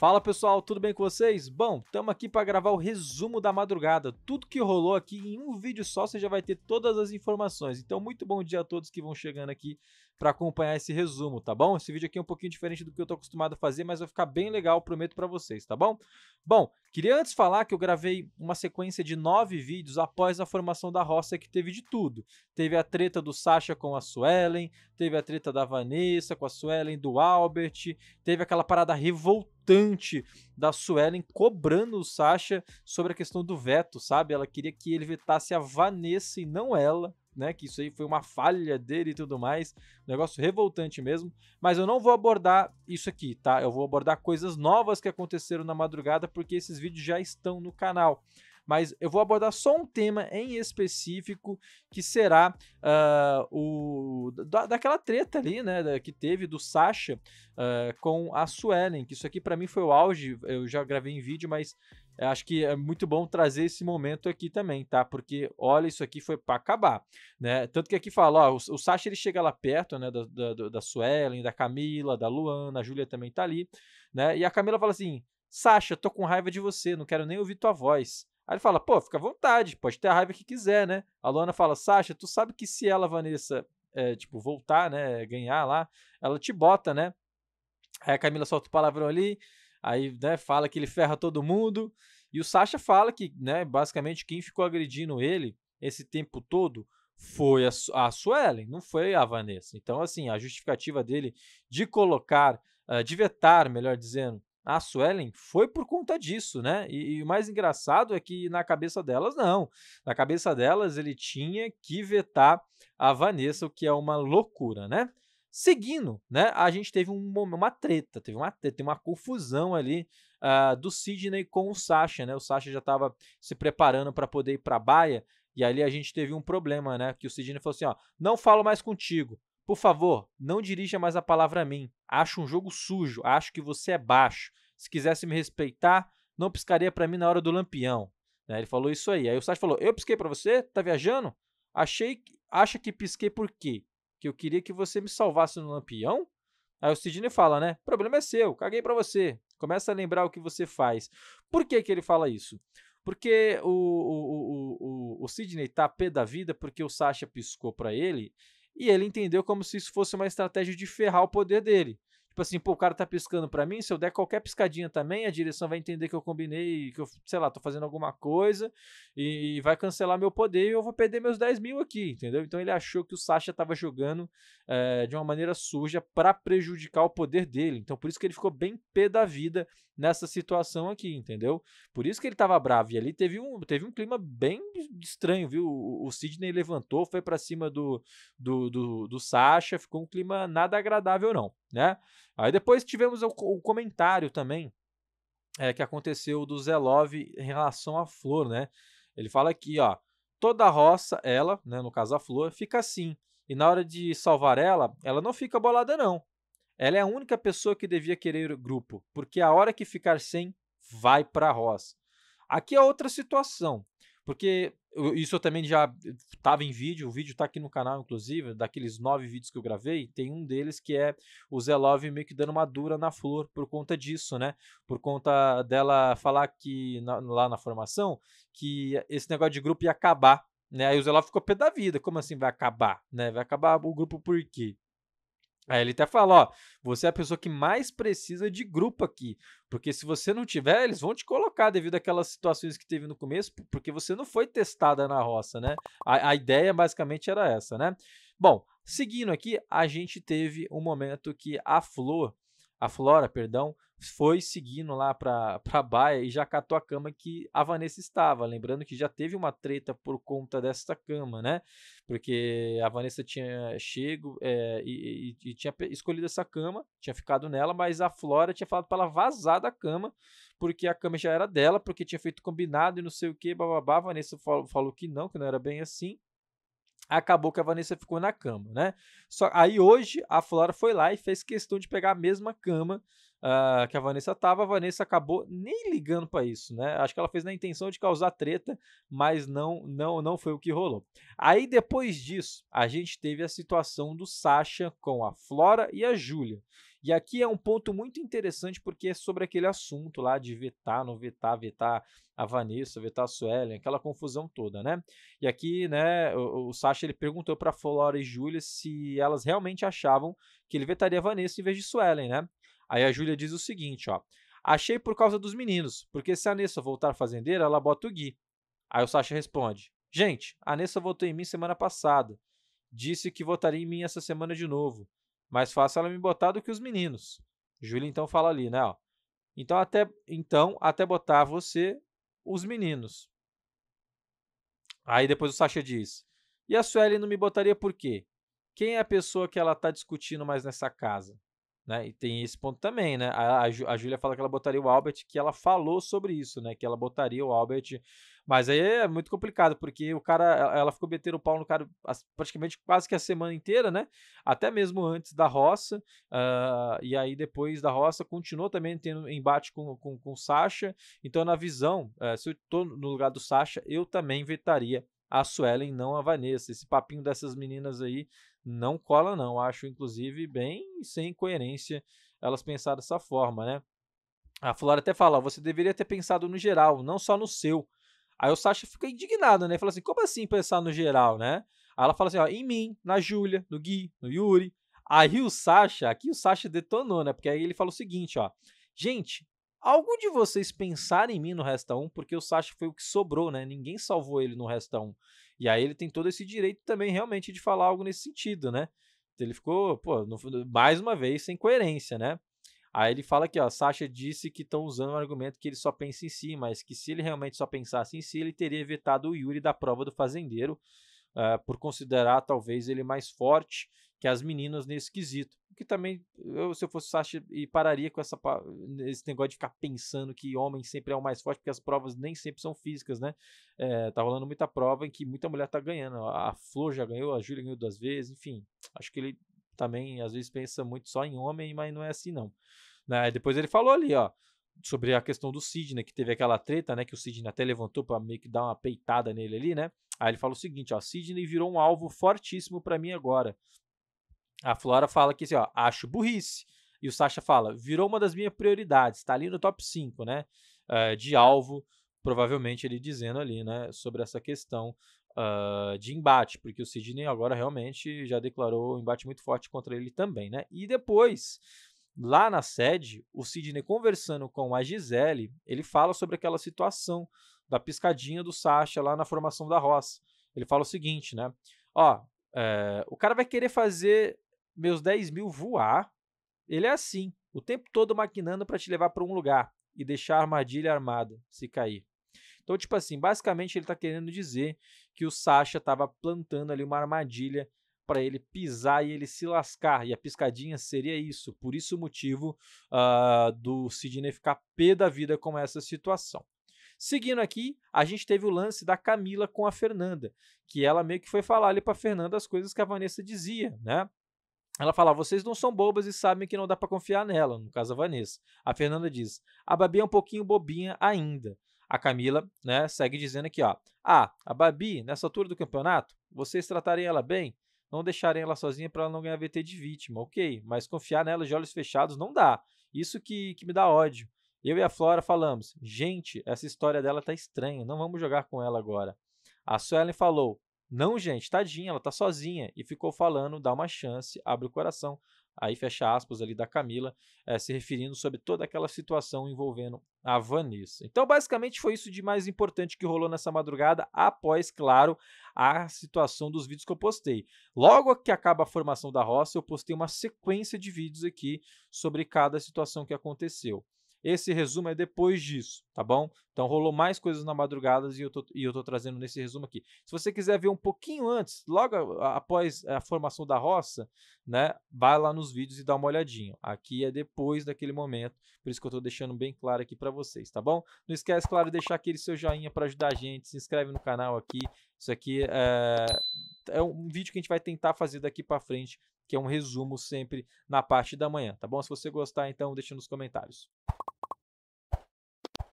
Fala pessoal, tudo bem com vocês? Bom, estamos aqui para gravar o resumo da madrugada. Tudo que rolou aqui em um vídeo só, você já vai ter todas as informações. Então, muito bom dia a todos que vão chegando aqui para acompanhar esse resumo, tá bom? Esse vídeo aqui é um pouquinho diferente do que eu tô acostumado a fazer, mas vai ficar bem legal, prometo para vocês, tá bom? Bom, queria antes falar que eu gravei uma sequência de nove vídeos após a formação da roça que teve de tudo. Teve a treta do Sasha com a Suelen, teve a treta da Vanessa com a Suelen, do Albert, teve aquela parada revoltante da Suelen cobrando o Sasha sobre a questão do veto, sabe? Ela queria que ele vetasse a Vanessa e não ela né? Que isso aí foi uma falha dele e tudo mais. Um negócio revoltante mesmo. Mas eu não vou abordar isso aqui, tá? Eu vou abordar coisas novas que aconteceram na madrugada, porque esses vídeos já estão no canal. Mas eu vou abordar só um tema em específico, que será uh, o da, daquela treta ali, né? Da, que teve do Sasha uh, com a Suelen. Que isso aqui para mim foi o auge. Eu já gravei em vídeo, mas acho que é muito bom trazer esse momento aqui também, tá? Porque, olha, isso aqui foi para acabar, né? Tanto que aqui fala, ó, o, o ele chega lá perto, né, da, da, da Suelen, da Camila, da Luana, a Júlia também tá ali, né? E a Camila fala assim, Sasha, tô com raiva de você, não quero nem ouvir tua voz. Aí ele fala, pô, fica à vontade, pode ter a raiva que quiser, né? A Luana fala, Sasha, tu sabe que se ela, Vanessa, é, tipo, voltar, né, ganhar lá, ela te bota, né? Aí a Camila solta o palavrão ali, Aí, né, fala que ele ferra todo mundo. E o Sasha fala que, né, basicamente quem ficou agredindo ele esse tempo todo foi a, a Suelen, não foi a Vanessa. Então, assim, a justificativa dele de colocar, uh, de vetar, melhor dizendo, a Suelen foi por conta disso, né? E, e, o mais engraçado é que na cabeça delas, não. Na cabeça delas, ele tinha que vetar a Vanessa, o que é uma loucura, né? Seguindo, né, a gente teve um, uma treta, teve uma treta, uma confusão ali uh, do Sidney com o Sasha, né? O Sasha já estava se preparando para poder ir para a Baia, e ali a gente teve um problema, né? Que o Sidney falou assim, ó, não falo mais contigo, por favor, não dirija mais a palavra a mim, acho um jogo sujo, acho que você é baixo, se quisesse me respeitar, não piscaria para mim na hora do lampião, né? Ele falou isso aí, aí o Sasha falou, eu pisquei para você? Tá viajando? Achei, acha que pisquei por quê? que eu queria que você me salvasse no Lampião? Aí o Sidney fala, né? O problema é seu, caguei para você. Começa a lembrar o que você faz. Por que, que ele fala isso? Porque o, o, o, o, o Sidney tá pé da vida porque o Sasha piscou para ele e ele entendeu como se isso fosse uma estratégia de ferrar o poder dele. Tipo assim, pô, o cara tá piscando para mim, se eu der qualquer piscadinha também, a direção vai entender que eu combinei, que eu, sei lá, tô fazendo alguma coisa e vai cancelar meu poder e eu vou perder meus 10 mil aqui, entendeu? Então ele achou que o Sasha tava jogando é, de uma maneira suja para prejudicar o poder dele. Então por isso que ele ficou bem pé da vida nessa situação aqui, entendeu? Por isso que ele tava bravo. E ali teve um, teve um clima bem estranho, viu? O, o Sidney levantou, foi para cima do, do, do, do Sasha, ficou um clima nada agradável, não, né? Aí depois tivemos o, o comentário também é, que aconteceu do Zelov em relação à flor, né? Ele fala aqui, ó. Toda a roça, ela, né, no caso a flor, fica assim. E na hora de salvar ela, ela não fica bolada, não. Ela é a única pessoa que devia querer o grupo, porque a hora que ficar sem, vai para Ross. Aqui é outra situação, porque isso eu também já estava eh, em vídeo, o vídeo está aqui no canal, inclusive, daqueles nove vídeos que eu gravei, tem um deles que é o Zé Love meio que dando uma dura na flor por conta disso, né? Por conta dela falar que, na, lá na formação, que esse negócio de grupo ia acabar, né? Aí o Zé Love ficou pé da vida, como assim vai acabar, né? Vai acabar o grupo por quê? Aí ele até fala, ó, você é a pessoa que mais precisa de grupo aqui, porque se você não tiver, eles vão te colocar devido àquelas situações que teve no começo, porque você não foi testada na roça, né? A, a ideia basicamente era essa, né? Bom, seguindo aqui, a gente teve um momento que a Flor a Flora, perdão, foi seguindo lá para a baia e já catou a cama que a Vanessa estava. Lembrando que já teve uma treta por conta dessa cama, né? Porque a Vanessa tinha chego é, e, e, e, tinha escolhido essa cama, tinha ficado nela, mas a Flora tinha falado para ela vazar da cama, porque a cama já era dela, porque tinha feito combinado e não sei o que, bababá. A Vanessa falou, falou que não, que não era bem assim acabou que a Vanessa ficou na cama, né? Só, aí hoje a Flora foi lá e fez questão de pegar a mesma cama uh, que a Vanessa tava. A Vanessa acabou nem ligando para isso, né? Acho que ela fez na intenção de causar treta, mas não, não, não foi o que rolou. Aí depois disso, a gente teve a situação do Sasha com a Flora e a Júlia. E aqui é um ponto muito interessante porque é sobre aquele assunto lá de vetar, não vetar, vetar a Vanessa, vetar a Suelen, aquela confusão toda, né? E aqui, né, o, o Sasha ele perguntou para Flora e Júlia se elas realmente achavam que ele vetaria a Vanessa em vez de Suelen, né? Aí a Júlia diz o seguinte, ó: "Achei por causa dos meninos, porque se a Vanessa voltar fazendeira, ela bota o Gui". Aí o Sasha responde: "Gente, a Vanessa votou em mim semana passada. Disse que votaria em mim essa semana de novo. Mais fácil ela me botar do que os meninos. Júlia então fala ali, né? Ó, então até, então, até botar você, os meninos. Aí depois o Sasha diz: E a Sueli não me botaria por quê? Quem é a pessoa que ela tá discutindo mais nessa casa? Né? E tem esse ponto também, né? A, a, a Júlia fala que ela botaria o Albert, que ela falou sobre isso, né? Que ela botaria o Albert. Mas aí é muito complicado, porque o cara, ela ficou metendo o pau no cara praticamente quase que a semana inteira, né? Até mesmo antes da roça. Uh, e aí depois da roça, continuou também tendo embate com, com, com o Sasha. Então, na visão, uh, se eu tô no lugar do Sasha, eu também vetaria a Suelen, não a Vanessa. Esse papinho dessas meninas aí não cola não. Acho inclusive bem sem coerência elas pensar dessa forma, né? A Flora até fala, você deveria ter pensado no geral, não só no seu. Aí o Sasha fica indignado, né? Fala assim, como assim pensar no geral, né? Aí ela fala assim, ó, em mim, na Júlia, no Gui, no Yuri. Aí o Sasha, aqui o Sasha detonou, né? Porque aí ele fala o seguinte, ó. Gente, algum de vocês pensar em mim no Resta 1, porque o Sasha foi o que sobrou, né? Ninguém salvou ele no Resta 1. E aí ele tem todo esse direito também, realmente, de falar algo nesse sentido, né? Então ele ficou, pô, no, mais uma vez, sem coerência, né? Aí ele fala que, ó, Sasha disse que estão usando um argumento que ele só pensa em si, mas que se ele realmente só pensasse em si, ele teria evitado o Yuri da prova do fazendeiro, uh, por considerar talvez ele mais forte que as meninas nesse quesito que também, eu, se eu fosse Sasha, e pararia com essa, esse negócio de ficar pensando que homem sempre é o mais forte, porque as provas nem sempre são físicas, né? É, tá rolando muita prova em que muita mulher tá ganhando. A Flor já ganhou, a Júlia ganhou duas vezes, enfim. Acho que ele também, às vezes, pensa muito só em homem, mas não é assim, não. Né? Depois ele falou ali, ó sobre a questão do Sidney, né, que teve aquela treta, né? Que o Sidney até levantou para meio que dar uma peitada nele ali, né? Aí ele fala o seguinte: ó, Sidney virou um alvo fortíssimo para mim agora. A Flora fala que assim, ó, acho burrice. E o Sasha fala, virou uma das minhas prioridades, tá ali no top 5, né? Uh, de alvo, provavelmente ele dizendo ali, né, sobre essa questão uh, de embate, porque o Sidney agora realmente já declarou um embate muito forte contra ele também, né? E depois, lá na sede, o Sidney conversando com a Gisele, ele fala sobre aquela situação da piscadinha do Sasha lá na formação da roça. Ele fala o seguinte, né? Ó, eh, o cara vai querer fazer meus 10 mil voar. Ele é assim, o tempo todo maquinando para te levar para um lugar e deixar a armadilha armada se cair. Então, tipo assim, basicamente ele está querendo dizer que o Sasha estava plantando ali uma armadilha para ele pisar e ele se lascar. E a piscadinha seria isso. Por isso o motivo uh, do Sidney ficar pé da vida com essa situação. Seguindo aqui, a gente teve o lance da Camila com a Fernanda, que ela meio que foi falar ali para Fernanda as coisas que a Vanessa dizia, né? Ela fala: ah, vocês não são bobas e sabem que não dá para confiar nela, no caso a Vanessa. A Fernanda diz: a Babi é um pouquinho bobinha ainda. A Camila, né, segue dizendo aqui, ó: "Ah, a Babi, nessa altura do campeonato, vocês tratarem ela bem, não deixarem ela sozinha para ela não ganhar VT de vítima, OK? Mas confiar nela de olhos fechados não dá. Isso que, que me dá ódio. Eu e a Flora falamos: "Gente, essa história dela tá estranha, não vamos jogar com ela agora". A Suelen falou: não, gente, tadinha, ela tá sozinha. E ficou falando, dá uma chance, abre o coração. Aí fecha aspas ali da Camila, é, se referindo sobre toda aquela situação envolvendo a Vanessa. Então, basicamente, foi isso de mais importante que rolou nessa madrugada, após, claro, a situação dos vídeos que eu postei. Logo que acaba a formação da roça, eu postei uma sequência de vídeos aqui sobre cada situação que aconteceu. Esse resumo é depois disso, tá bom? Então rolou mais coisas na madrugada e eu tô, e eu tô trazendo nesse resumo aqui. Se você quiser ver um pouquinho antes, logo após a formação da roça, né? Vai lá nos vídeos e dá uma olhadinha. Aqui é depois daquele momento, por isso que eu tô deixando bem claro aqui para vocês, tá bom? Não esquece, claro, de deixar aquele seu joinha para ajudar a gente, se inscreve no canal aqui. Isso aqui é, é um vídeo que a gente vai tentar fazer daqui para frente, que é um resumo sempre na parte da manhã, tá bom? Se você gostar, então deixa nos comentários.